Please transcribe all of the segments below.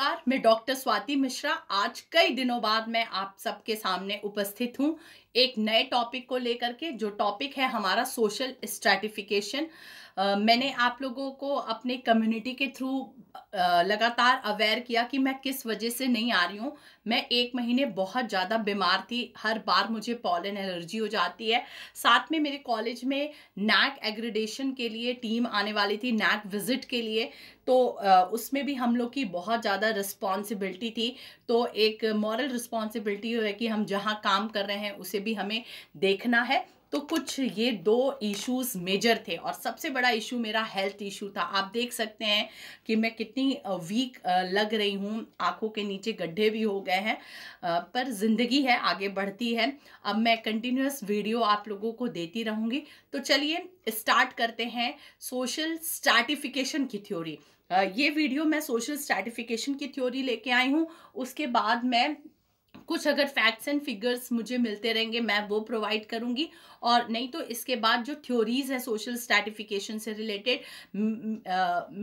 नमस्कार मैं डॉक्टर स्वाति मिश्रा आज कई दिनों बाद मैं आप सबके सामने उपस्थित हूँ एक नए टॉपिक को लेकर के जो टॉपिक है हमारा सोशल स्ट्रेटिफिकेशन मैंने आप लोगों को अपने कम्युनिटी के थ्रू लगातार अवेयर किया कि मैं किस वजह से नहीं आ रही हूँ मैं एक महीने बहुत ज़्यादा बीमार थी हर बार मुझे पॉलन एलर्जी हो जाती है साथ में मेरे कॉलेज में नैक एग्रीडेशन के लिए टीम आने वाली थी नैक विजिट के लिए तो उसमें भी हम लोग की बहुत ज़्यादा रिस्पॉन्सिबिलिटी थी तो एक मॉरल रिस्पॉन्सिबिलिटी है कि हम जहाँ काम कर रहे हैं उसे भी हमें देखना है तो कुछ ये दो इश्यूज मेजर थे और सबसे बड़ा इशू मेरा हेल्थ इशू था आप देख सकते हैं कि मैं कितनी वीक लग रही हूँ आंखों के नीचे गड्ढे भी हो गए हैं पर ज़िंदगी है आगे बढ़ती है अब मैं कंटिन्यूस वीडियो आप लोगों को देती रहूँगी तो चलिए स्टार्ट करते हैं सोशल स्टार्टिफिकेशन की थ्योरी ये वीडियो मैं सोशल स्टार्टिफिकेशन की थ्योरी लेके आई हूँ उसके बाद मैं कुछ अगर फैक्ट्स एंड फिगर्स मुझे मिलते रहेंगे मैं वो प्रोवाइड करूंगी और नहीं तो इसके बाद जो थ्योरीज है सोशल स्टैटिफिकेशन से रिलेटेड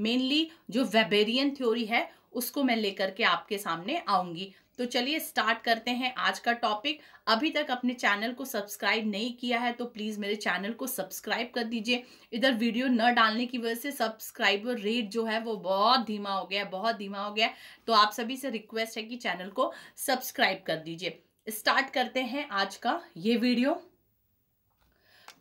मेनली जो वेबेरियन थ्योरी है उसको मैं लेकर के आपके सामने आऊंगी तो चलिए स्टार्ट करते हैं आज का टॉपिक अभी तक अपने चैनल को सब्सक्राइब नहीं किया है तो प्लीज़ मेरे चैनल को सब्सक्राइब कर दीजिए इधर वीडियो न डालने की वजह से सब्सक्राइबर रेट जो है वो बहुत धीमा हो गया है बहुत धीमा हो गया है तो आप सभी से रिक्वेस्ट है कि चैनल को सब्सक्राइब कर दीजिए स्टार्ट करते हैं आज का ये वीडियो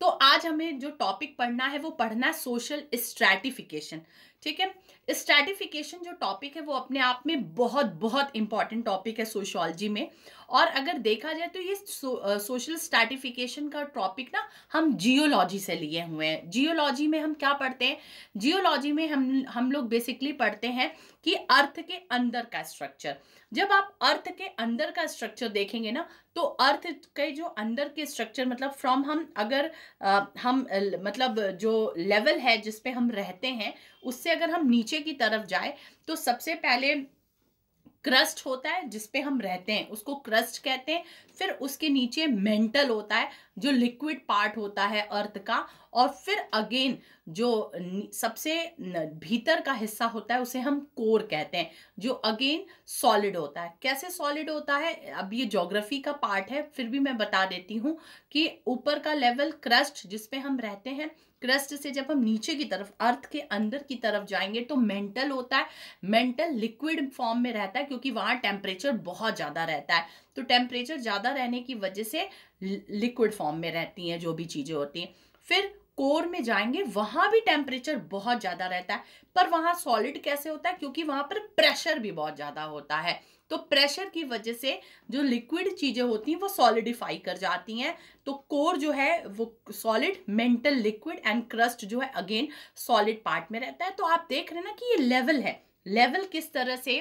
तो आज हमें जो टॉपिक पढ़ना है वो पढ़ना है सोशल स्ट्रैटिफिकेशन ठीक है स्ट्रेटिफिकेशन जो टॉपिक है वो अपने आप में बहुत बहुत इंपॉर्टेंट टॉपिक है सोशोलॉजी में और अगर देखा जाए तो ये सोशल स्टार्टिफिकेशन का टॉपिक ना हम जियोलॉजी से लिए हुए हैं जियोलॉजी में हम क्या पढ़ते हैं जियोलॉजी में हम हम लोग बेसिकली पढ़ते हैं कि अर्थ के अंदर का स्ट्रक्चर जब आप अर्थ के अंदर का स्ट्रक्चर देखेंगे ना तो अर्थ के जो अंदर के स्ट्रक्चर मतलब फ्रॉम हम अगर आ, हम मतलब जो लेवल है जिसपे हम रहते हैं उससे अगर हम नीचे की तरफ जाए तो सबसे पहले क्रस्ट होता है जिसपे हम रहते हैं उसको क्रस्ट कहते हैं फिर उसके नीचे मेंटल होता है जो लिक्विड पार्ट होता है अर्थ का और फिर अगेन जो सबसे भीतर का हिस्सा होता है उसे हम कोर कहते हैं जो अगेन सॉलिड होता है कैसे सॉलिड होता है अब ये ज्योग्राफी का पार्ट है फिर भी मैं बता देती हूँ कि ऊपर का लेवल क्रस्ट जिसपे हम रहते हैं क्रस्ट से जब हम नीचे की तरफ अर्थ के अंदर की तरफ जाएंगे तो मेंटल होता है मेंटल लिक्विड फॉर्म में रहता है क्योंकि वहाँ टेम्परेचर बहुत ज़्यादा रहता है तो टेम्परेचर ज़्यादा रहने की वजह से लिक्विड फॉर्म में रहती हैं जो भी चीज़ें होती हैं फिर कोर में जाएंगे वहां भी टेम्परेचर बहुत ज्यादा रहता है पर वहां सॉलिड कैसे होता है क्योंकि वहां पर प्रेशर भी बहुत ज्यादा होता है तो प्रेशर की वजह से जो लिक्विड चीज़ें होती हैं वो सॉलिडिफाई कर जाती हैं तो कोर जो है वो solid mantle liquid and crust जो है अगेन सॉलिड पार्ट में रहता है तो आप देख रहे हैं ना कि ये लेवल है लेवल किस तरह से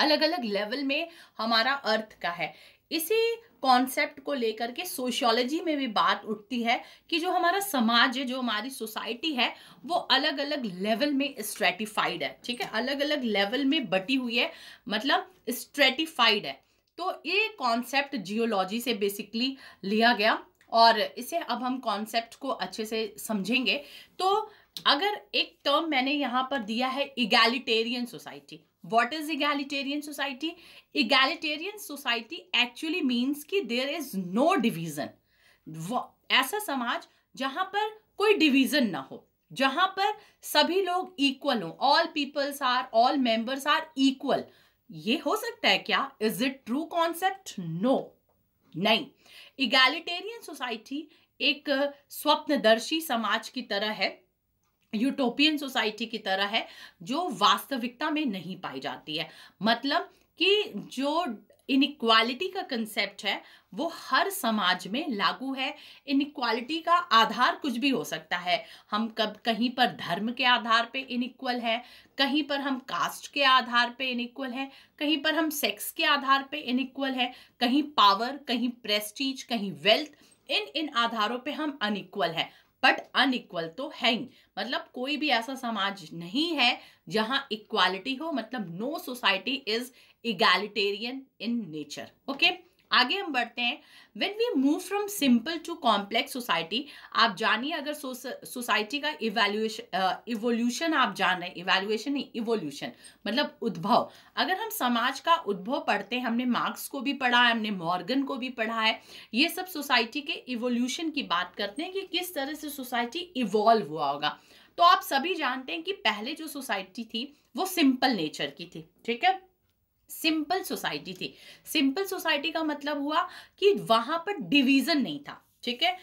अलग अलग लेवल में हमारा अर्थ का है इसी कॉन्सेप्ट को लेकर के सोशियोलॉजी में भी बात उठती है कि जो हमारा समाज है जो हमारी सोसाइटी है वो अलग अलग लेवल में स्ट्रेटिफाइड है ठीक है अलग अलग लेवल में बटी हुई है मतलब स्ट्रेटिफाइड है तो ये कॉन्सेप्ट जियोलॉजी से बेसिकली लिया गया और इसे अब हम कॉन्सेप्ट को अच्छे से समझेंगे तो अगर एक टर्म मैंने यहाँ पर दिया है egalitarian society what is egalitarian society egalitarian society actually means कि देर इज नो डिवीजन ऐसा समाज जहां पर कोई डिवीजन ना हो जहां पर सभी लोग इक्वल हो all peoples are all members are equal ये हो सकता है क्या is it true concept no नहीं इगैलिटेरियन सोसाइटी एक स्वप्नदर्शी समाज की तरह है यूटोपियन सोसाइटी की तरह है जो वास्तविकता में नहीं पाई जाती है मतलब कि जो इनक्वालिटी का कंसेप्ट है वो हर समाज में लागू है इनक्वालिटी का आधार कुछ भी हो सकता है हम कब कहीं पर धर्म के आधार पे इनक्वल है कहीं पर हम कास्ट के आधार पे इनक्वल है कहीं पर हम सेक्स के आधार पे इनक्वल है कहीं पावर कहीं प्रेस्टीज कहीं वेल्थ इन इन आधारों पे हम अनइक्वल हैं बट अनइक्वल तो है ही मतलब कोई भी ऐसा समाज नहीं है जहां इक्वालिटी हो मतलब no society is egalitarian in nature okay आगे हम बढ़ते हैं when we move from simple to complex society आप जानिए अगर सोसाइटी का इवेल्यूशन इवोल्यूशन आप जान रहे हैं इवेल्युएशन नहीं इवोल्यूशन मतलब उद्भव अगर हम समाज का उद्भव पढ़ते हैं हमने मार्क्स को भी पढ़ा है हमने मॉर्गन को भी पढ़ा है ये सब सोसाइटी के इवोल्यूशन की बात करते हैं कि किस तरह से सोसाइटी इवॉल्व हुआ होगा तो आप सभी जानते हैं कि पहले जो सोसाइटी थी वो सिंपल नेचर की थी ठीक है सिंपल सोसाइटी थी सिंपल सोसाइटी का मतलब हुआ कि वहां पर डिवीजन नहीं था ठीक है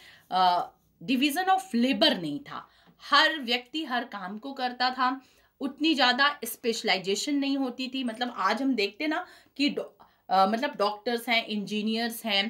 डिवीजन ऑफ लेबर नहीं था हर व्यक्ति हर काम को करता था उतनी ज़्यादा स्पेशलाइजेशन नहीं होती थी मतलब आज हम देखते ना कि डौ, आ, मतलब डॉक्टर्स हैं इंजीनियर्स हैं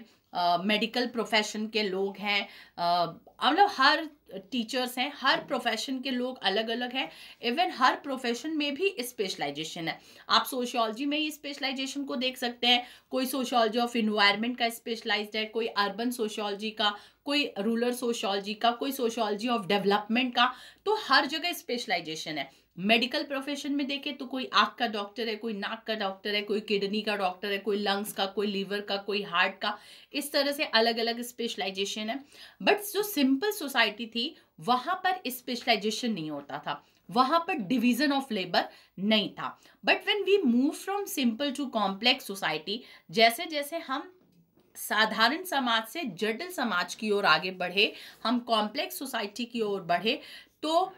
मेडिकल प्रोफेशन के लोग हैं मतलब हर टीचर्स हैं हर प्रोफेशन हम्म। के लोग अलग अलग हैं इवन हर प्रोफेशन में भी स्पेशलाइजेशन है आप सोशियोलॉजी में ही स्पेशलाइजेशन को देख सकते हैं कोई सोशियोलॉजी ऑफ इन्वायरमेंट का स्पेशलाइज्ड है कोई अर्बन सोशियोलॉजी का कोई रूरल सोशियोलॉजी का कोई सोशियोलॉजी ऑफ डेवलपमेंट का तो हर जगह स्पेशलाइजेशन है मेडिकल प्रोफेशन में देखें तो कोई आँख का डॉक्टर है कोई नाक का डॉक्टर है कोई किडनी का डॉक्टर है कोई लंग्स का कोई लीवर का कोई हार्ट का इस तरह से अलग अलग स्पेशलाइजेशन है बट जो सिंपल सोसाइटी थी वहाँ पर स्पेशलाइजेशन नहीं होता था वहाँ पर डिवीजन ऑफ लेबर नहीं था but when we move from simple to complex society जैसे जैसे हम साधारण समाज से जटिल समाज की ओर आगे बढ़े हम कॉम्प्लेक्स सोसाइटी की ओर बढ़े तो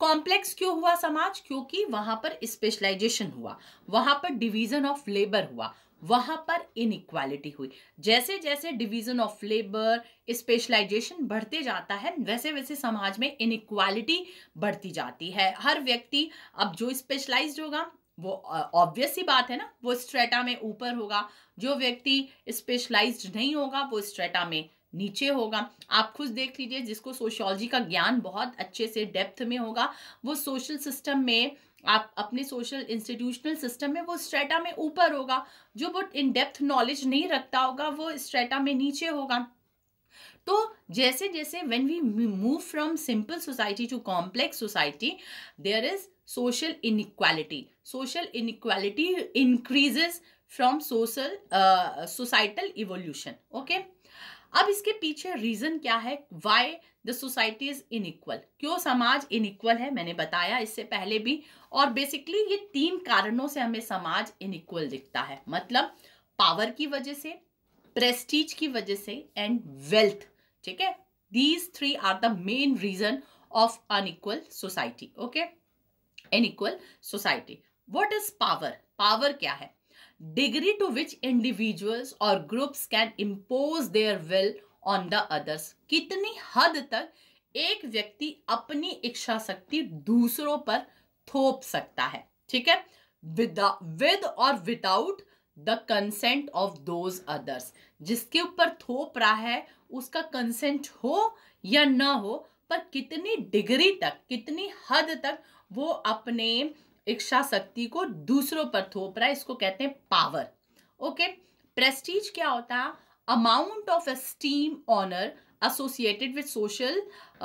कॉम्प्लेक्स क्यों हुआ समाज क्योंकि वहां पर स्पेशलाइजेशन हुआ वहां पर डिवीजन ऑफ लेबर हुआ वहां पर इनइक्वालिटी हुई जैसे जैसे डिवीजन ऑफ लेबर स्पेशलाइजेशन बढ़ते जाता है वैसे वैसे समाज में इनइक्वालिटी बढ़ती जाती है हर व्यक्ति अब जो स्पेशलाइज होगा वो ऑब्वियस ही बात है ना वो स्ट्रेटा में ऊपर होगा जो व्यक्ति स्पेशलाइज्ड नहीं होगा वो स्ट्रेटा में नीचे होगा आप खुद देख लीजिए जिसको सोशोलॉजी का ज्ञान बहुत अच्छे से डेप्थ में होगा वो सोशल सिस्टम में आप अपने सोशल इंस्टीट्यूशनल सिस्टम में वो स्ट्रेटा में ऊपर होगा जो वो इन डेप्थ नॉलेज नहीं रखता होगा वो स्ट्रेटा में नीचे होगा तो जैसे जैसे when we move from simple society to complex society there is social inequality social inequality increases from social societal evolution okay अब इसके पीछे रीजन क्या है why the society is unequal क्यों समाज इक्वल है मैंने बताया इससे पहले भी और बेसिकली ये तीन कारणों से हमें समाज इनइक्वल दिखता है मतलब पावर की वजह से प्रेस्टीज की वजह से एंड वेल्थ ठीक है these three are the main reason of unequal society okay unequal society what is power power क्या है degree to which individuals or groups can impose their will on the others कितनी हद तक एक व्यक्ति अपनी इच्छा शक्ति दूसरों पर थोप सकता है ठीक है विद विद और without the consent of those others जिसके ऊपर थोप रहा है उसका कंसेंट हो या ना हो पर कितनी डिग्री तक कितनी हद तक वो अपने इच्छा शक्ति को दूसरों पर थोप रहा है इसको कहते हैं पावर ओके प्रेस्टीज क्या होता है amount of esteem honour associated with social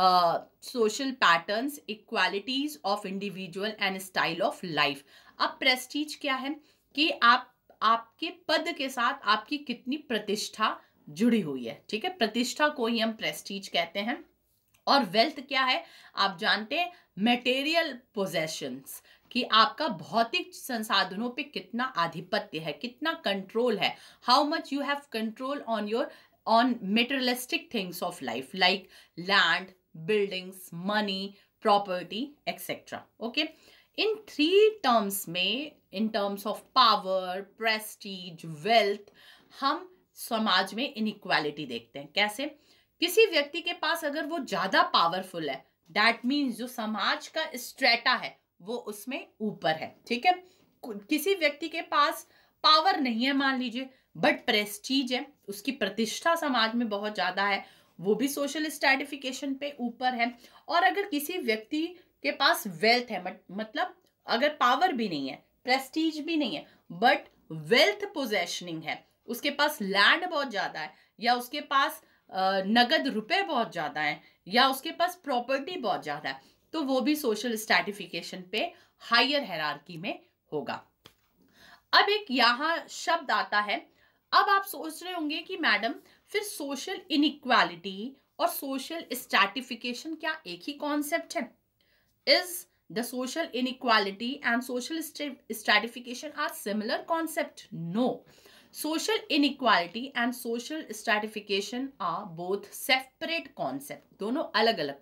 uh, social patterns equalities of individual and style of life अब प्रेस्टीज क्या है कि आप आपके पद के साथ आपकी कितनी प्रतिष्ठा जुड़ी हुई है ठीक है प्रतिष्ठा को ही हम प्रेस्टीज कहते हैं और वेल्थ क्या है आप जानते हैं मेटेरियल पोजेशंस कि आपका भौतिक संसाधनों पे कितना आधिपत्य है कितना कंट्रोल है how much you have control on your on materialistic things of life like land buildings money property etcetera okay in three terms में in terms of power prestige wealth हम समाज में इनक्वालिटी देखते हैं कैसे किसी व्यक्ति के पास अगर वो ज़्यादा पावरफुल है डैट मीन्स जो समाज का स्ट्रेटा है वो उसमें ऊपर है ठीक है किसी व्यक्ति के पास पावर नहीं है मान लीजिए बट प्रेस्टीज है उसकी प्रतिष्ठा समाज में बहुत ज़्यादा है वो भी सोशल स्टैटिफिकेशन पे ऊपर है और अगर किसी व्यक्ति के पास वेल्थ है मतलब अगर पावर भी नहीं है प्रेस्टीज भी नहीं है बट वेल्थ पोजेशनिंग है उसके पास लैंड बहुत ज़्यादा है या उसके पास नगद रुपए बहुत ज़्यादा है या उसके पास प्रॉपर्टी बहुत ज़्यादा है तो वो भी सोशल स्टैटिफिकेशन पे हायर हैरारकी में होगा अब एक यहां शब्द आता है अब आप सोच रहे होंगे कि मैडम फिर सोशल इनइक्वालिटी और सोशल स्टैटिफिकेशन क्या एक ही कॉन्सेप्ट है is the social inequality and social stratification are similar concept no social inequality and social stratification are both separate concept दोनों अलग अलग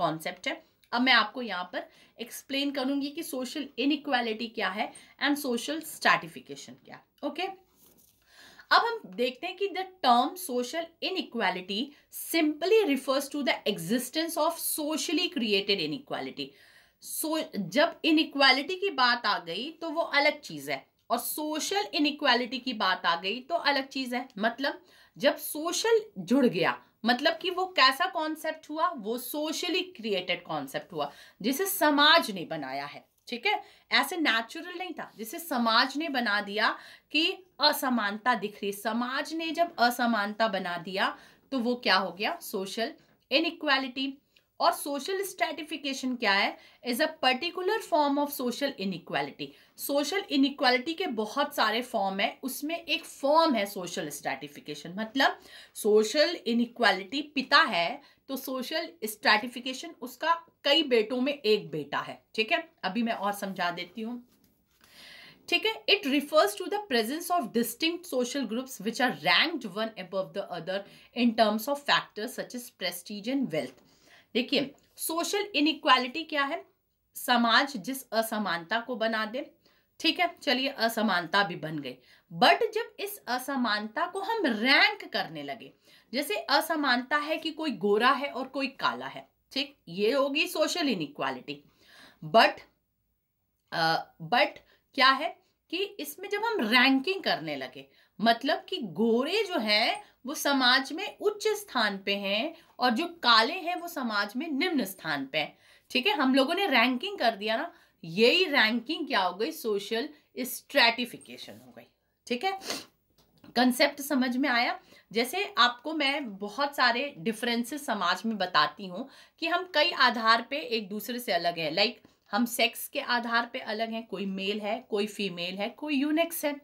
कॉन्सेप्ट है अब मैं आपको यहाँ पर एक्सप्लेन करूंगी कि सोशल इनइक्वालिटी क्या है एंड सोशल स्टैटिफिकेशन क्या ओके अब हम देखते हैं कि the term social inequality simply refers to the existence of socially created inequality so जब इनइक्वालिटी की बात आ गई तो वो अलग चीज़ है और सोशल इनइक्वालिटी की बात आ गई तो अलग चीज़ है मतलब जब सोशल जुड़ गया मतलब कि वो कैसा कॉन्सेप्ट हुआ वो सोशली क्रिएटेड कॉन्सेप्ट हुआ जिसे समाज ने बनाया है ठीक है ऐसे नेचुरल नहीं था जिसे समाज ने बना दिया कि असमानता दिख रही समाज ने जब असमानता बना दिया तो वो क्या हो गया सोशल इनइक्वालिटी और सोशल स्ट्रेटिफिकेशन क्या है is a particular form of social inequality social inequality के बहुत सारे फॉर्म है उसमें एक फॉर्म है सोशल स्ट्रेटिफिकेशन मतलब सोशल इनिक्वालिटी पिता है तो सोशल स्ट्रेटिफिकेशन उसका कई बेटों में एक बेटा है ठीक है अभी मैं और समझा देती हूँ ठीक है it refers to the presence of distinct social groups which are ranked one above the other in terms of factors such is prestige and wealth देखिए सोशल इनइक्वालिटी क्या है समाज जिस असमानता को बना दे ठीक है चलिए असमानता भी बन गई बट जब इस असमानता को हम रैंक करने लगे जैसे असमानता है कि कोई गोरा है और कोई काला है ठीक ये होगी सोशल इनइक्वालिटी बट बट क्या है कि इसमें जब हम रैंकिंग करने लगे मतलब कि गोरे जो हैं वो समाज में उच्च स्थान पे हैं और जो काले हैं वो समाज में निम्न स्थान पे हैं ठीक है हम लोगों ने रैंकिंग कर दिया ना यही रैंकिंग क्या हो गई सोशल स्ट्रेटिफिकेशन हो गई ठीक है कंसेप्ट समझ में आया जैसे आपको मैं बहुत सारे डिफरेंसेस समाज में बताती हूँ कि हम कई आधार पे एक दूसरे से अलग हैं लाइक like, हम सेक्स के आधार पे अलग हैं कोई मेल है कोई फीमेल है कोई यूनिक्स है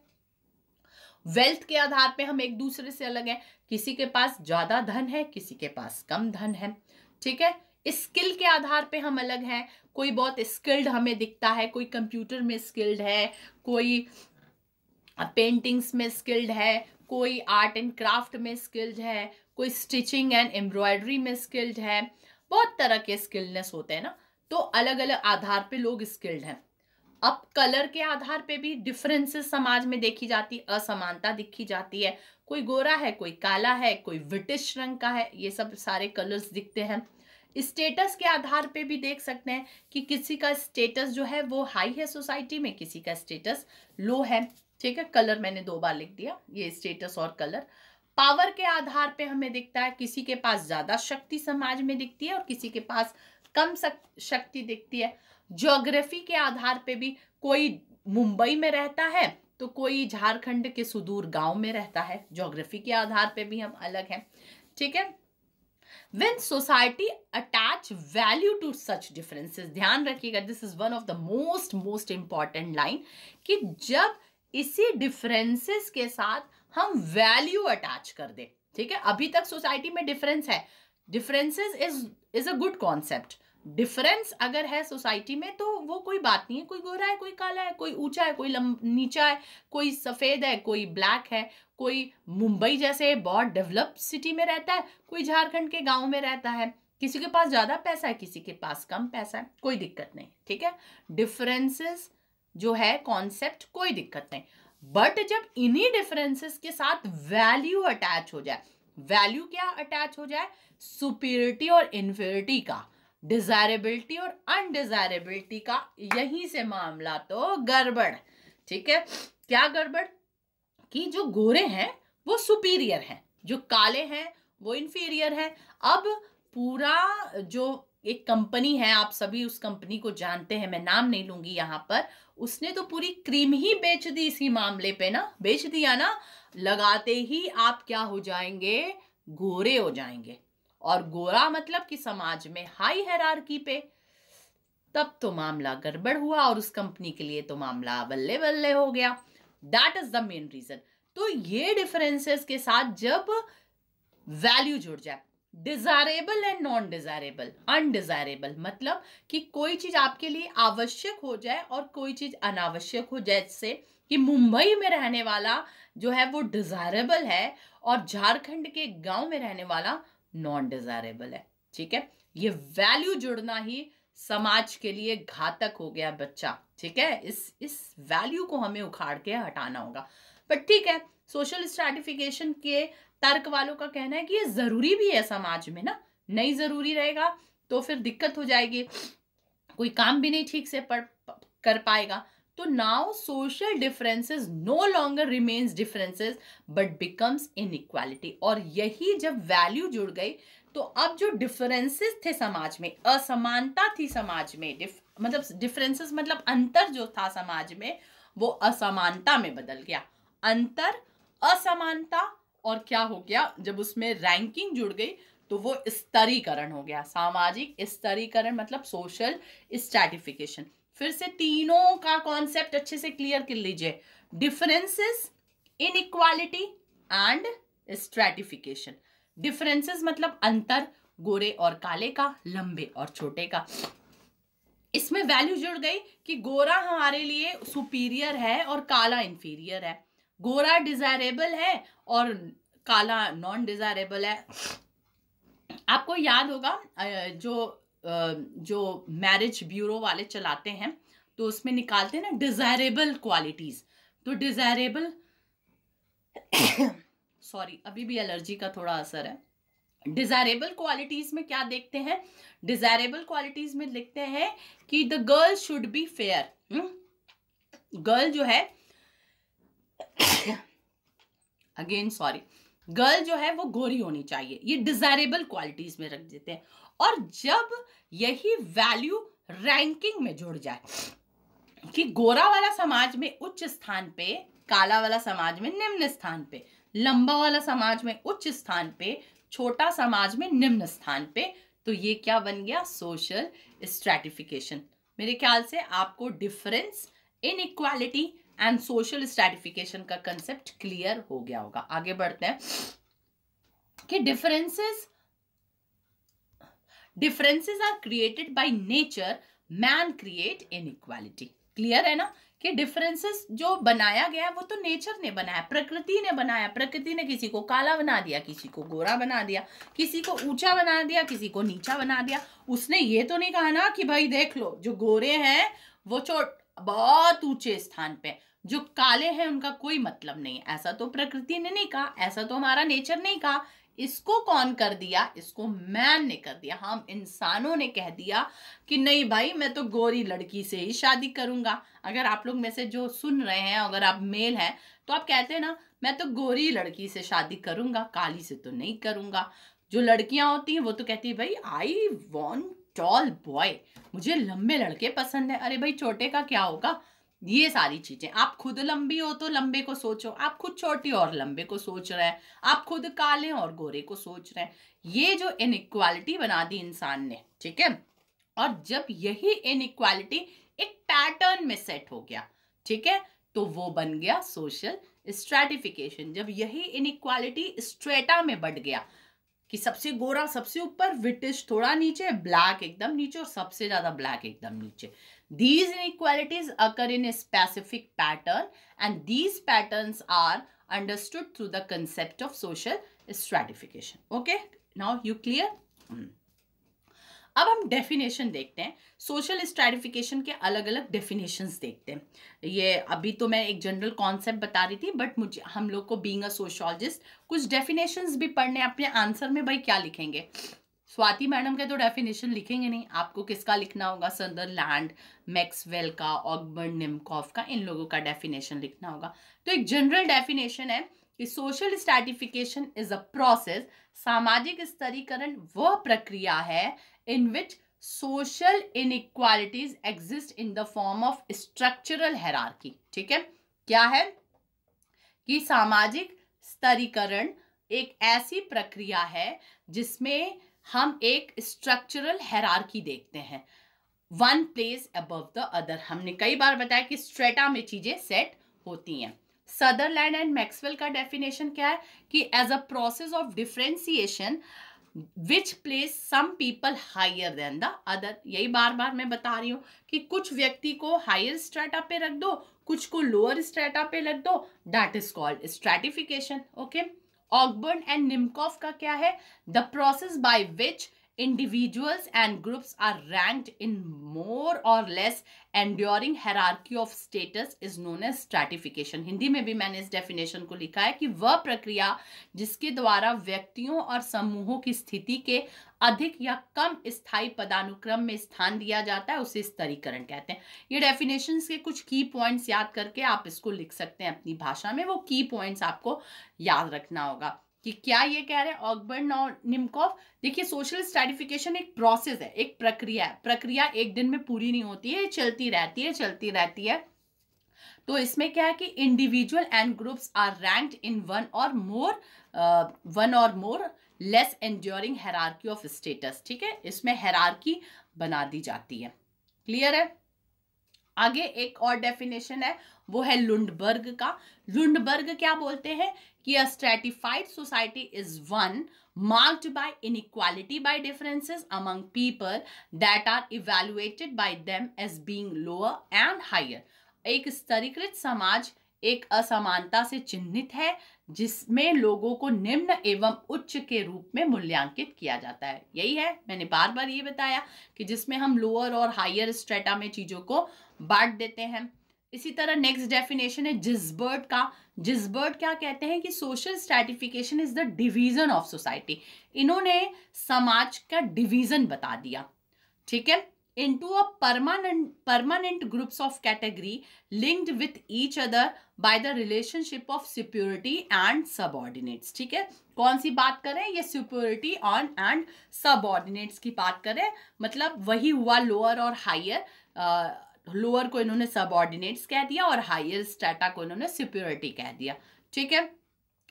वेल्थ के आधार पे हम एक दूसरे से अलग हैं किसी के पास ज़्यादा धन है किसी के पास कम धन है ठीक है स्किल के आधार पे हम अलग हैं कोई बहुत स्किल्ड हमें दिखता है कोई कंप्यूटर में स्किल्ड है कोई पेंटिंग्स में स्किल्ड है कोई आर्ट एंड क्राफ्ट में स्किल्ड है कोई स्टिचिंग एंड एम्ब्रॉयडरी में स्किल्ड है बहुत तरह के स्किलनेस होते हैं ना तो अलग अलग आधार पे लोग स्किल्ड हैं अब कलर के आधार पे भी डिफरेंसेस समाज में देखी जाती असमानता दिखी जाती है कोई गोरा है कोई काला है कोई ब्रिटिश रंग का है ये सब सारे कलर्स दिखते हैं स्टेटस के आधार पे भी देख सकते हैं कि किसी का स्टेटस जो है वो हाई है सोसाइटी में किसी का स्टेटस लो है ठीक है कलर मैंने दो बार लिख दिया ये स्टेटस और कलर पावर के आधार पे हमें दिखता है किसी के पास ज़्यादा शक्ति समाज में दिखती है और किसी के पास कम शक्ति दिखती है ज्योग्राफी के आधार पे भी कोई मुंबई में रहता है तो कोई झारखंड के सुदूर गांव में रहता है ज्योग्राफी के आधार पे भी हम अलग हैं ठीक है when society attach value to such differences ध्यान रखिएगा this is one of the most most important line कि जब इसी डिफरेंसेस के साथ हम वैल्यू अटैच कर दे ठीक है अभी तक सोसाइटी में डिफरेंस है differences is is a good concept difference अगर है सोसाइटी में तो वो कोई बात नहीं है कोई गोरा है कोई काला है कोई ऊंचा है कोई नीचा है कोई सफ़ेद है कोई ब्लैक है कोई मुंबई जैसे बहुत डेवलप्ड सिटी में रहता है कोई झारखंड के गांव में रहता है किसी के पास ज़्यादा पैसा है किसी के पास कम पैसा है कोई दिक्कत नहीं ठीक है डिफरेंसेस जो है कॉन्सेप्ट कोई दिक्कत नहीं बट जब इन्हीं डिफरेंसेस के साथ वैल्यू अटैच हो जाए वैल्यू क्या अटैच हो जाए सुपीरिटी और इन्फेरिटी का डिजायरेबिलिटी और अनडिजायरेबिलिटी का यहीं से मामला तो गड़बड़ ठीक है क्या गड़बड़ कि जो गोरे हैं वो सुपीरियर हैं जो काले हैं वो इन्फीरियर हैं अब पूरा जो एक कंपनी है आप सभी उस कंपनी को जानते हैं मैं नाम नहीं लूंगी यहाँ पर उसने तो पूरी क्रीम ही बेच दी इसी मामले पे ना बेच दिया ना लगाते ही आप क्या हो जाएंगे गोरे हो जाएंगे और गोरा मतलब कि समाज में हाई हैरारकी पे तब तो मामला गड़बड़ हुआ और उस कंपनी के लिए तो मामला बल्ले बल्ले हो गया that is the main reason तो ये डिफरेंसेस के साथ जब वैल्यू जुड़ जाए desirable and non desirable undesirable मतलब कि कोई चीज आपके लिए आवश्यक हो जाए और कोई चीज अनावश्यक हो जाए जैसे कि मुंबई में रहने वाला जो है वो डिजायरेबल है और झारखंड के गांव में रहने वाला नॉन डिजायरेबल है ठीक है ये वैल्यू जुड़ना ही समाज के लिए घातक हो गया बच्चा ठीक है इस इस वैल्यू को हमें उखाड़ के हटाना होगा बट ठीक है सोशल स्ट्रेटिफिकेशन के तर्क वालों का कहना है कि ये जरूरी भी है समाज में ना नहीं जरूरी रहेगा तो फिर दिक्कत हो जाएगी कोई काम भी नहीं ठीक से पढ़ कर पाएगा तो now social differences no longer remains differences but becomes inequality और यही जब वैल्यू जुड़ गई तो अब जो डिफरेंसेस थे समाज में असमानता थी समाज में डिफ, मतलब डिफरेंसेस मतलब अंतर जो था समाज में वो असमानता में बदल गया अंतर असमानता और क्या हो गया जब उसमें रैंकिंग जुड़ गई तो वो स्तरीकरण हो गया सामाजिक स्तरीकरण मतलब सोशल स्टैटिफिकेशन फिर से तीनों का कॉन्सेप्ट अच्छे से क्लियर कर लीजिए differences equality and stratification differences मतलब अंतर गोरे और काले का लंबे और छोटे का इसमें वैल्यू जुड़ गई कि गोरा हमारे लिए सुपीरियर है और काला इंफीरियर है गोरा डिजायरेबल है और काला नॉन डिजायरेबल है आपको याद होगा जो जो मैरिज ब्यूरो वाले चलाते हैं तो उसमें निकालते हैं ना डिज़ायरेबल क्वालिटीज़ तो डिज़ायरेबल सॉरी अभी भी एलर्जी का थोड़ा असर है डिज़ायरेबल क्वालिटीज़ में क्या देखते हैं डिज़ायरेबल क्वालिटीज़ में लिखते हैं कि the girl should be fair girl जो है अगेन सॉरी गर्ल जो है वो गोरी होनी चाहिए ये डिज़ायरेबल क्वालिटीज़ में रख देते हैं और जब यही वैल्यू रैंकिंग में जुड़ जाए कि गोरा वाला समाज में उच्च स्थान पे काला वाला समाज में निम्न स्थान पे लंबा वाला समाज में उच्च स्थान पे छोटा समाज में निम्न स्थान पे तो ये क्या बन गया सोशल स्ट्रेटिफिकेशन मेरे ख्याल से आपको difference inequality and social stratification का कंसेप्ट क्लियर हो गया होगा आगे बढ़ते हैं कि differences differences are created by nature man create equality clear है ना कि डिफरेंसेस जो बनाया गया है वो तो नेचर ने बनाया प्रकृति ने बनाया प्रकृति ने किसी को काला बना दिया किसी को गोरा बना दिया किसी को ऊंचा बना दिया किसी को नीचा बना दिया उसने ये तो नहीं कहा ना कि भाई देख लो जो गोरे हैं वो चोट बहुत ऊंचे स्थान पे जो काले हैं उनका कोई मतलब नहीं ऐसा तो प्रकृति ने नहीं कहा ऐसा तो हमारा नेचर नहीं कहा इसको कौन कर दिया इसको मैन ने कर दिया हम इंसानों ने कह दिया कि नहीं भाई मैं तो गोरी लड़की से ही शादी करूंगा अगर आप लोग में से जो सुन रहे हैं अगर आप मेल हैं तो आप कहते हैं ना मैं तो गोरी लड़की से शादी करूंगा काली से तो नहीं करूंगा जो लड़कियां होती हैं वो तो कहती है भाई आई वॉन्ट टॉल बॉय मुझे लंबे लड़के पसंद है अरे भाई छोटे का क्या होगा ये सारी चीजें आप खुद लंबी हो तो लंबे को सोचो आप खुद छोटी और लंबे को सोच रहे हैं आप खुद काले और गोरे को सोच रहे हैं ये जो इनक्वालिटी बना दी इंसान ने ठीक है और जब यही इनक्वालिटी एक पैटर्न में सेट हो गया ठीक है तो वो बन गया सोशल स्ट्रेटिफिकेशन जब यही इनक्वालिटी स्ट्रेटा में बढ़ गया कि सबसे गोरा सबसे ऊपर विटिश थोड़ा नीचे ब्लैक एकदम नीचे और सबसे ज्यादा ब्लैक एकदम नीचे these inequalities occur in a specific pattern and these pattern are understood through the concept of social stratification okay now you clear अब हम डेफिनेशन देखते हैं सोशल स्ट्रेटिफिकेशन के अलग अलग डेफिनेशंस देखते हैं ये अभी तो मैं एक जनरल कॉन्सेप्ट बता रही थी बट मुझे हम लोग को बीइंग अ सोशोलॉजिस्ट कुछ डेफिनेशंस भी पढ़ने अपने आंसर में भाई क्या लिखेंगे स्वाति मैडम के तो डेफिनेशन लिखेंगे नहीं आपको किसका लिखना होगा लैंड मैक्सवेल का ऑगबर्न निमकॉफ का इन लोगों का डेफिनेशन लिखना होगा तो एक जनरल डेफिनेशन है कि social stratification is a process सामाजिक स्तरीकरण वह प्रक्रिया है in which social inequalities exist in the form of structural hierarchy ठीक है क्या है कि सामाजिक स्तरीकरण एक ऐसी प्रक्रिया है जिसमें हम एक स्ट्रक्चरल हैरारकी देखते हैं one place above the other हमने कई बार बताया कि स्ट्रेटा में चीज़ें सेट होती हैं सदरलैंड एंड मैक्सवेल का डेफिनेशन क्या है कि as a process of differentiation which place some people higher than the other यही बार बार मैं बता रही हूँ कि कुछ व्यक्ति को हायर स्ट्रेटा पे रख दो कुछ को लोअर स्ट्रेटा पे रख दो that is called stratification okay Ogburn and Nimkoff का क्या है the process by which individuals and groups are ranked in more or less enduring hierarchy of status is known as stratification Hindi में भी मैंने इस definition को लिखा है कि वह प्रक्रिया जिसके द्वारा व्यक्तियों और समूहों की स्थिति के अधिक या कम स्थायी पदानुक्रम में स्थान दिया जाता है उसे स्तरीकरण कहते हैं ये डेफिनेशन के कुछ की पॉइंट्स याद करके आप इसको लिख सकते हैं अपनी भाषा में वो की पॉइंट्स आपको याद रखना होगा कि क्या ये कह रहे हैं ऑगबर्न और निमकॉफ देखिए सोशल स्टेटिफिकेशन एक प्रोसेस है एक प्रक्रिया है प्रक्रिया एक दिन में पूरी नहीं होती है चलती रहती है चलती रहती है तो इसमें क्या है कि individual and groups are ranked in one or more one or more less enduring hierarchy of status ठीक है इसमें हेरारकी बना दी जाती है क्लियर है आगे एक और डेफिनेशन है वो है लुंडबर्ग का लुंडबर्ग क्या बोलते हैं कि a stratified society is one marked by inequality by differences among people that are evaluated by them as being lower and higher एक स्तरीकृत समाज एक असमानता से चिन्हित है जिसमें लोगों को निम्न एवं उच्च के रूप में मूल्यांकित किया जाता है यही है मैंने बार बार ये बताया कि जिसमें हम लोअर और हायर स्ट्रेटा में चीज़ों को बांट देते हैं इसी तरह नेक्स्ट डेफिनेशन है जिसबर्ट का जिसबर्ट क्या कहते हैं कि social stratification is the division of society इन्होंने समाज का डिवीजन बता दिया ठीक है into a permanent permanent groups of category linked with each other by the relationship of security and subordinates ठीक है कौन सी बात करें ये security on and subordinates की बात करें मतलब वही हुआ लोअर और हायर लोअर को इन्होंने सबऑर्डिनेट्स कह दिया और हायर स्टेटा को इन्होंने सिप्योरिटी कह दिया ठीक है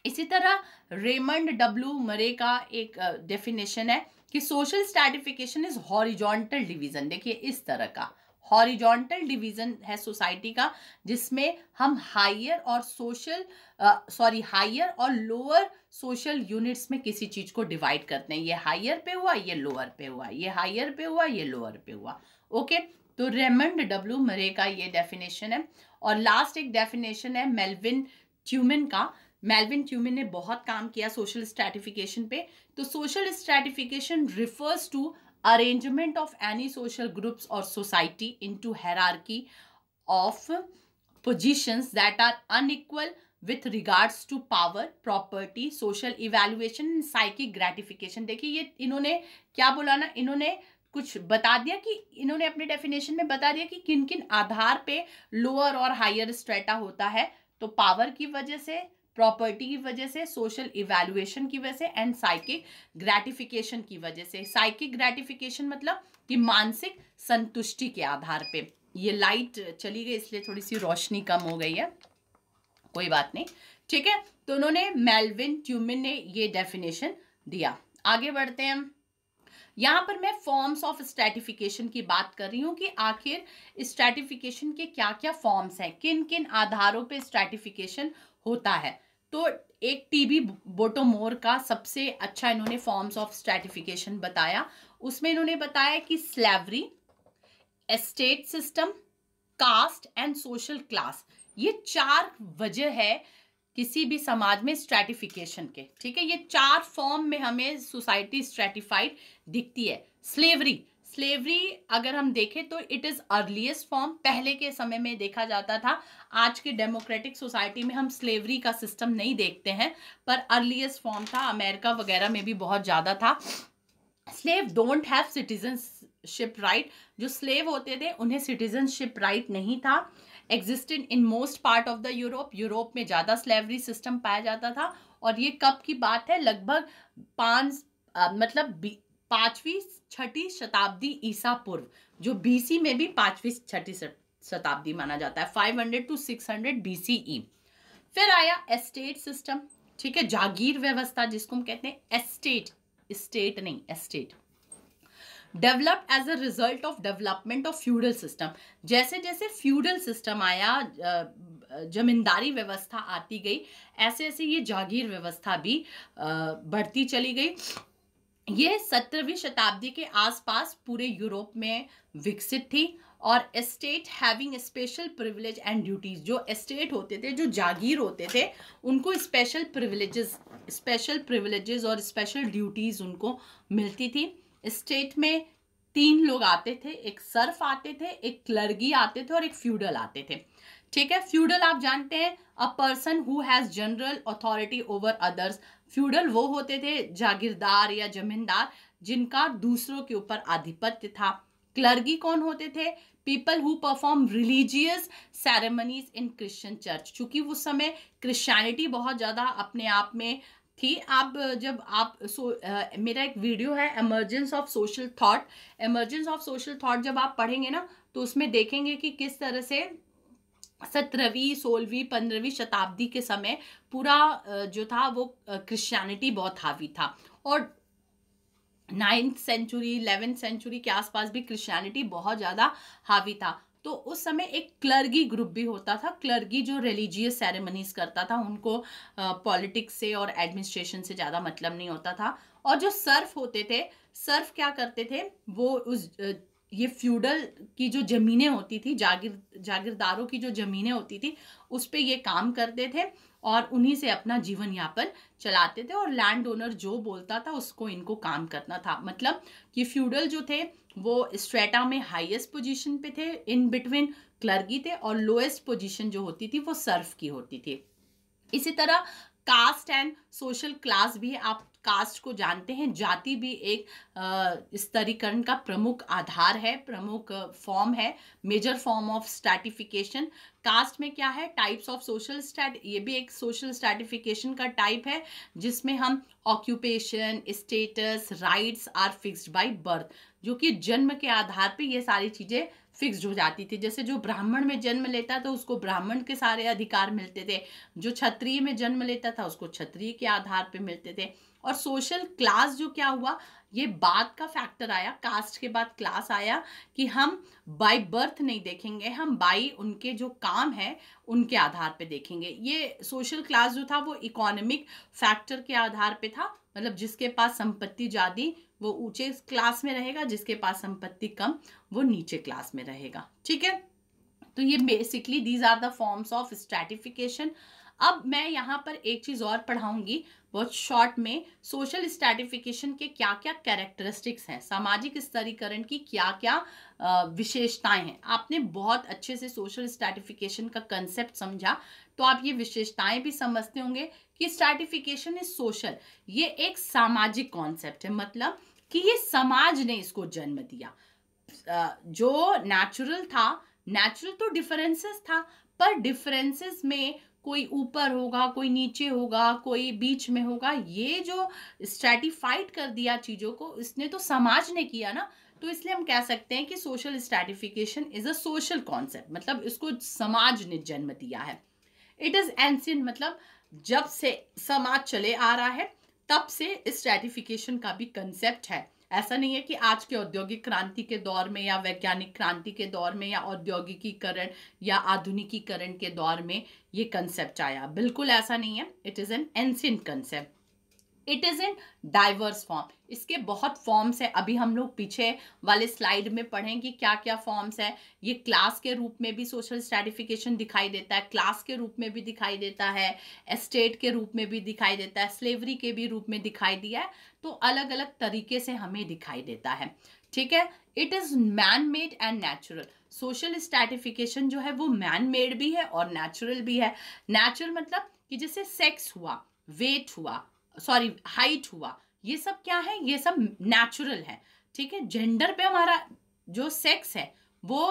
इसी तरह रेमंड डब्ल्यू मरे का एक डेफिनेशन है कि social stratification is horizontal division देखिए इस तरह का हॉरिजॉन्टल डिवीजन है सोसाइटी का जिसमें हम हायर और सोशल सॉरी हायर और लोअर सोशल यूनिट्स में किसी चीज को डिवाइड करते हैं ये हायर पे हुआ ये लोअर पे हुआ ये हायर पे हुआ ये लोअर पे हुआ ओके okay? तो रेमंड डब्ल्यू मरे का ये डेफिनेशन है और लास्ट एक डेफिनेशन है मेलविन ट्यूमिन का मेलविन ट्यूमिन ने बहुत काम किया सोशल स्ट्रेटिफिकेशन पे तो social stratification refers to arrangement of any social groups or society into hierarchy of positions that are unequal with regards to power property social evaluation psychic gratification देखिए ये इन्होंने क्या बोला ना इन्होंने कुछ बता दिया कि इन्होंने अपने डेफिनेशन में बता दिया कि किन किन आधार पे लोअर और हायर स्ट्रेटा होता है तो पावर की वजह से प्रॉपर्टी की वजह से सोशल इवेल्युएशन की वजह से एंड साइकिक ग्रेटिफिकेशन की वजह से साइकिक ग्रेटिफिकेशन मतलब कि मानसिक संतुष्टि के आधार पे ये लाइट चली गई इसलिए थोड़ी सी रोशनी कम हो गई है कोई बात नहीं ठीक है तो उन्होंने मेलविन ट्यूमिन ने ये डेफिनेशन दिया आगे बढ़ते हैं हम यहाँ पर मैं फॉर्म्स ऑफ स्ट्रेटिफिकेशन की बात कर रही हूँ कि आखिर स्ट्रेटिफिकेशन के क्या क्या फॉर्म्स हैं किन किन आधारों पे स्ट्रेटिफिकेशन होता है तो एक टीबी बोटोमोर का सबसे अच्छा इन्होंने फॉर्म्स ऑफ स्ट्रेटिफिकेशन बताया उसमें इन्होंने बताया कि slavery estate system caste and social class ये चार वजह है किसी भी समाज में स्ट्रेटिफिकेशन के ठीक है ये चार फॉर्म में हमें सोसाइटी स्ट्रेटिफाइड दिखती है स्लेवरी स्लेवरी अगर हम देखें तो इट इज़ अर्लीस्ट फॉर्म पहले के समय में देखा जाता था आज के डेमोक्रेटिक सोसाइटी में हम स्लेवरी का सिस्टम नहीं देखते हैं पर अर्लीस्ट फॉर्म था अमेरिका वगैरह में भी बहुत ज़्यादा था slave don't have citizenship right जो स्लेव होते थे उन्हें सिटीजनशिप राइट right नहीं था existed in most part of the Europe Europe में ज़्यादा स्लेवरी सिस्टम पाया जाता था और ये कब की बात है लगभग पाँच मतलब पाँचवीं छठी शताब्दी ईसा पूर्व जो बीसी में भी पाँचवीं छठी शताब्दी माना जाता है 500 टू 600 बीसीई फिर आया एस्टेट सिस्टम ठीक है जागीर व्यवस्था जिसको हम कहते हैं एस्टेट स्टेट नहीं estate developed as a result of development of feudal system जैसे जैसे फ्यूडल सिस्टम आया जमींदारी व्यवस्था आती गई ऐसे ऐसे ये जागीर व्यवस्था भी बढ़ती चली गई ये सत्रहवीं शताब्दी के आसपास पूरे यूरोप में विकसित थी और estate having special privilege and duties जो एस्टेट होते थे जो जागीर होते थे उनको स्पेशल प्रिविलेजेस स्पेशल प्रिविलेजेस और स्पेशल ड्यूटीज़ उनको मिलती थी स्टेट में तीन लोग आते थे एक सर्फ आते थे एक क्लर्गी आते थे और एक फ्यूडल आते थे ठीक है फ्यूडल आप जानते हैं a person who has general authority over others feudal वो होते थे जागीरदार या जमींदार जिनका दूसरों के ऊपर आधिपत्य था क्लर्गी कौन होते थे people who perform religious ceremonies in Christian church चूंकि उस समय क्रिश्चियनिटी बहुत ज़्यादा अपने आप में कि आप जब आप सो आ, मेरा एक वीडियो है emergence of social thought emergence of social thought जब आप पढ़ेंगे ना तो उसमें देखेंगे कि किस तरह से सत्रहवीं सोलहवीं पंद्रहवीं शताब्दी के समय पूरा जो था वो क्रिश्चियनिटी बहुत हावी था और नाइन्थ सेंचुरी इलेवेंथ सेंचुरी के आसपास भी क्रिश्चियनिटी बहुत ज़्यादा हावी था तो उस समय एक क्लर्गी ग्रुप भी होता था क्लर्गी जो रिलीजियस सेरेमनीज करता था उनको पॉलिटिक्स से और एडमिनिस्ट्रेशन से ज़्यादा मतलब नहीं होता था और जो सर्फ होते थे सर्फ क्या करते थे वो उस ये फ्यूडल की जो ज़मीनें होती थी जागीर जागीरदारों की जो ज़मीनें होती थी उस पर ये काम करते थे और उन्हीं से अपना जीवन यापन चलाते थे और लैंड ओनर जो बोलता था उसको इनको काम करना था मतलब कि फ्यूडल जो थे वो स्ट्रेटा में हाईएस्ट पोजीशन पे थे इन बिटवीन क्लर्गी थे और लोएस्ट पोजीशन जो होती थी वो सर्फ की होती थी इसी तरह कास्ट एंड सोशल क्लास भी आप कास्ट को जानते हैं जाति भी एक स्तरीकरण का प्रमुख आधार है प्रमुख फॉर्म है major form of stratification caste में क्या है टाइप्स ऑफ सोशल स्टैट ये भी एक सोशल स्टैटिफिकेशन का टाइप है जिसमें हम occupation status rights are fixed by birth जो कि जन्म के आधार पे ये सारी चीज़ें फिक्स्ड हो जाती थी जैसे जो ब्राह्मण में जन्म लेता था उसको ब्राह्मण के सारे अधिकार मिलते थे जो क्षत्रिय में जन्म लेता था उसको क्षत्रिय के आधार पर मिलते थे और सोशल क्लास जो क्या हुआ ये बात का फैक्टर आया कास्ट के बाद क्लास आया कि हम बाय बर्थ नहीं देखेंगे हम बाय उनके जो काम है उनके आधार पे देखेंगे ये सोशल क्लास जो था वो इकोनॉमिक फैक्टर के आधार पे था मतलब जिसके पास संपत्ति ज़्यादा वो ऊंचे क्लास में रहेगा जिसके पास संपत्ति कम वो नीचे क्लास में रहेगा ठीक है तो ये basically these are the forms of stratification अब मैं यहाँ पर एक चीज़ और पढ़ाऊंगी बहुत शॉर्ट में सोशल स्टैटिफिकेशन के क्या क्या कैरेक्टरिस्टिक्स हैं सामाजिक स्तरीकरण की क्या क्या विशेषताएं हैं आपने बहुत अच्छे से सोशल स्टैटिफिकेशन का कंसेप्ट समझा तो आप ये विशेषताएं भी समझते होंगे कि स्टैटिफिकेशन इज सोशल ये एक सामाजिक कॉन्सेप्ट है मतलब कि ये समाज ने इसको जन्म दिया जो नेचुरल था नेचुरल तो डिफरेंसेस था पर डिफरेंसेस में कोई ऊपर होगा कोई नीचे होगा कोई बीच में होगा ये जो स्ट्रेटिफाइड कर दिया चीज़ों को इसने तो समाज ने किया ना तो इसलिए हम कह सकते हैं कि social stratification is a social concept मतलब इसको समाज ने जन्म दिया है इट इज़ एंसियन मतलब जब से समाज चले आ रहा है तब से स्ट्रेटिफिकेशन का भी कंसेप्ट है ऐसा नहीं है कि आज के औद्योगिक क्रांति के दौर में या वैज्ञानिक क्रांति के दौर में या औद्योगिकीकरण या आधुनिकीकरण के दौर में ये कंसेप्ट आया बिल्कुल ऐसा नहीं है it is an ancient concept it is in diverse form इसके बहुत फॉर्म्स हैं अभी हम लोग पीछे वाले स्लाइड में पढ़ेंगे क्या क्या फॉर्म्स हैं ये क्लास के रूप में भी सोशल स्टेटिफिकेशन दिखाई देता है क्लास के रूप में भी दिखाई देता है एस्टेट के रूप में भी दिखाई देता है स्लेवरी के भी रूप में दिखाई दिया है तो अलग अलग तरीके से हमें दिखाई देता है ठीक है it is man made and natural social stratification जो है वो मैन मेड भी है और नेचुरल भी है नेचुरल मतलब कि जैसे सेक्स हुआ वेट हुआ सॉरी हाइट हुआ ये सब क्या है ये सब नेचुरल है ठीक है जेंडर पे हमारा जो सेक्स है वो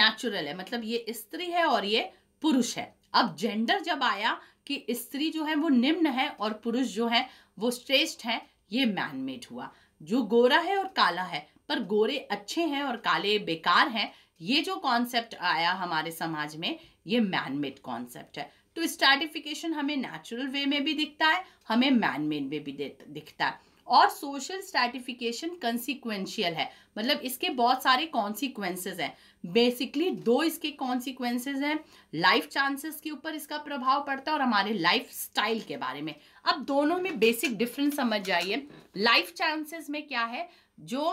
नेचुरल है मतलब ये स्त्री है और ये पुरुष है अब जेंडर जब आया कि स्त्री जो है वो निम्न है और पुरुष जो है वो श्रेष्ठ हैं ये मैन मेड हुआ जो गोरा है और काला है पर गोरे अच्छे हैं और काले बेकार हैं ये जो कॉन्सेप्ट आया हमारे समाज में ये मैन मेड कॉन्सेप्ट है तो स्टार्टिफिकेशन हमें नेचुरल वे में भी दिखता है हमें मैन मेड में भी दिखता है और सोशल स्टार्टिफिकेशन कंसिक्वेंशियल है मतलब इसके बहुत सारे कॉन्सिक्वेंसेज हैं बेसिकली दो इसके कॉन्सिक्वेंसेज हैं लाइफ चांसेस के ऊपर इसका प्रभाव पड़ता है और हमारे लाइफ स्टाइल के बारे में अब दोनों में बेसिक डिफरेंस समझ जाइए लाइफ चांसेस में क्या है जो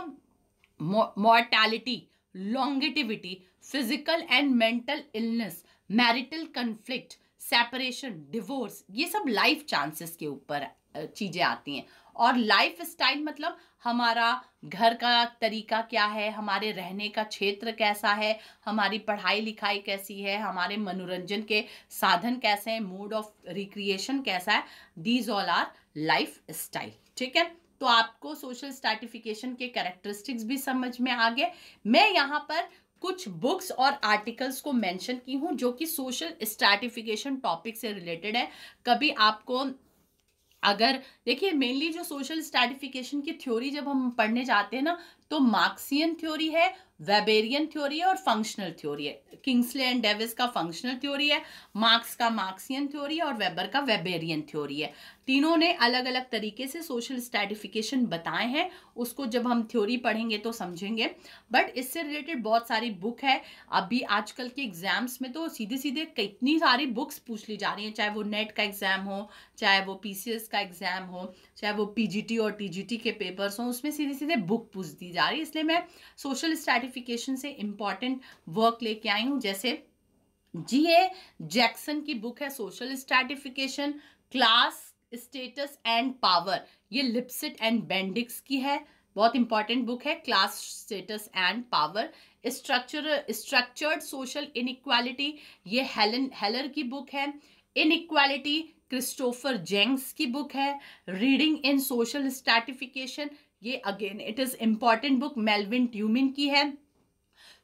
mortality longevity physical and mental illness marital conflict separation divorce ये सब लाइफ चांसेस के ऊपर चीज़ें आती हैं और लाइफ स्टाइल मतलब हमारा घर का तरीका क्या है हमारे रहने का क्षेत्र कैसा है हमारी पढ़ाई लिखाई कैसी है हमारे मनोरंजन के साधन कैसे हैं मूड ऑफ रिक्रिएशन कैसा है these all are life style ठीक है तो आपको सोशल स्टार्टिफिकेशन के कैरेक्टरिस्टिक्स भी समझ में आ गए मैं यहाँ पर कुछ बुक्स और आर्टिकल्स को मेंशन की हूँ जो कि सोशल स्टार्टिफिकेशन टॉपिक से रिलेटेड है कभी आपको अगर देखिए मेनली जो सोशल स्टैटिफिकेशन की थ्योरी जब हम पढ़ने जाते हैं ना तो मार्क्सियन थ्योरी है वेबेरियन थ्योरी है और फंक्शनल थ्योरी है किंग्सले एंड डेविस का फंक्शनल थ्योरी है मार्क्स का मार्क्सियन थ्योरी है और वेबर का वेबेरियन थ्योरी है तीनों ने अलग अलग तरीके से सोशल स्टैटिफिकेशन बताए हैं उसको जब हम थ्योरी पढ़ेंगे तो समझेंगे बट इससे रिलेटेड बहुत सारी बुक है अभी आजकल के एग्जाम्स में तो सीधे सीधे कितनी सारी बुक्स पूछ ली जा रही हैं चाहे वो नेट का एग्ज़ाम हो चाहे वो पी का एग्ज़ाम हो चाहे वो पी और टी के पेपर्स हों उसमें सीधे सीधे बुक पूछ दी जा रही है इसलिए मैं सोशल स्ट्रेटिफिकेशन से इम्पॉर्टेंट वर्क लेके आई हूँ जैसे जी ए जैक्सन की बुक है social stratification class status and power ये लिपसिट एंड बेंडिक्स की है बहुत इंपॉर्टेंट बुक है class status and power structure structured social inequality ये हेलन हेलर की बुक है इनक्वालिटी क्रिस्टोफर जेंग्स की बुक है रीडिंग इन सोशल स्टैटिफिकेशन ये again it is important book Melvin Tumin की है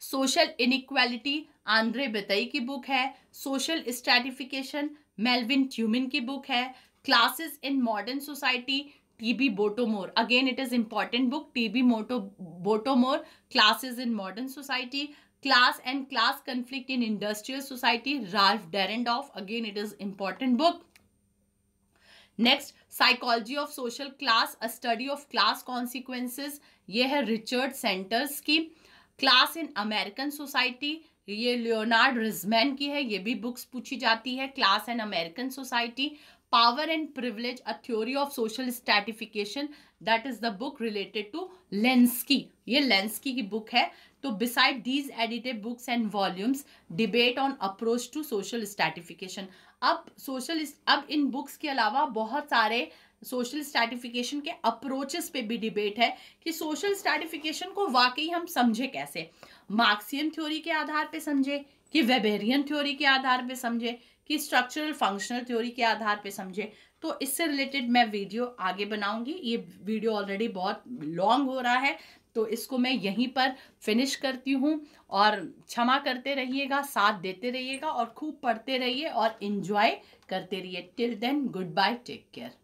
सोशल इनिक्वालिटी आंद्रे बेतई की बुक है सोशल स्ट्रेटिफिकेशन मेलविन ट्यूमिन की बुक है classes in modern society T B Bottomore again it is important book T B moto Bottomore classes in modern society class and class conflict industrial society Ralf Dahrendorf again it is important book next psychology of social class a study of class consequences ये है Richard Centers की class in American society ये Leonard Reissman की है ये भी books पूछी जाती है class and American society power and privilege a theory of social stratification that is the book related to Lenski ये लेंसकी की बुक है तो beside these edited books and volumes debate on approach to social stratification अब social अब इन books के अलावा बहुत सारे सोशल स्टैटिफिकेशन के अप्रोचेस पे भी डिबेट है कि सोशल स्टैटिफिकेशन को वाकई हम समझे कैसे मार्क्सियन थ्योरी के आधार पे समझे कि वेबेरियन थ्योरी के आधार पे समझे कि स्ट्रक्चरल फंक्शनल थ्योरी के आधार पे समझे तो इससे रिलेटेड मैं वीडियो आगे बनाऊंगी ये वीडियो ऑलरेडी बहुत लॉन्ग हो रहा है तो इसको मैं यहीं पर फिनिश करती हूँ और क्षमा करते रहिएगा साथ देते रहिएगा और खूब पढ़ते रहिए और इन्जॉय करते रहिए till then goodbye take care